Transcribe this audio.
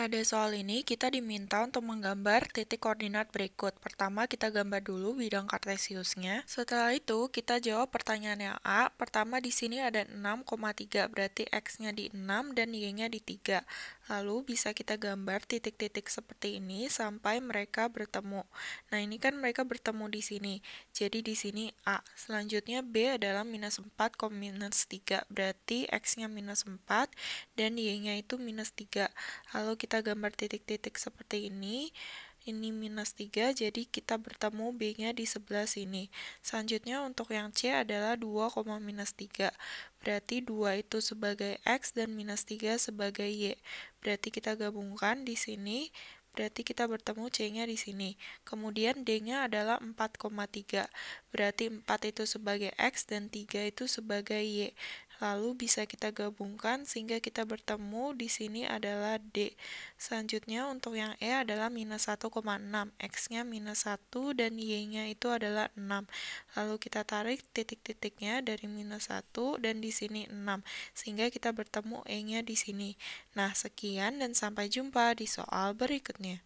Pada soal ini, kita diminta untuk menggambar titik koordinat berikut. Pertama, kita gambar dulu bidang kartesiusnya. Setelah itu, kita jawab pertanyaan yang A. Pertama, di sini ada 6,3, berarti X-nya di 6 dan Y-nya di 3. Lalu bisa kita gambar titik-titik seperti ini sampai mereka bertemu. Nah, ini kan mereka bertemu di sini. Jadi di sini A. Selanjutnya B adalah minus 4 minus 3. Berarti X-nya minus 4 dan Y-nya itu minus 3. Lalu kita gambar titik-titik seperti ini ini minus 3, jadi kita bertemu B-nya di sebelah sini. Selanjutnya untuk yang C adalah 2, minus 3. Berarti 2 itu sebagai X dan minus 3 sebagai Y. Berarti kita gabungkan di sini, berarti kita bertemu C-nya di sini. Kemudian D-nya adalah 4,3. Berarti 4 itu sebagai X dan 3 itu sebagai Y lalu bisa kita gabungkan sehingga kita bertemu di sini adalah D. Selanjutnya untuk yang E adalah minus 1,6, X-nya minus 1 dan Y-nya itu adalah 6. Lalu kita tarik titik-titiknya dari minus 1 dan di sini 6, sehingga kita bertemu E-nya di sini. Nah, sekian dan sampai jumpa di soal berikutnya.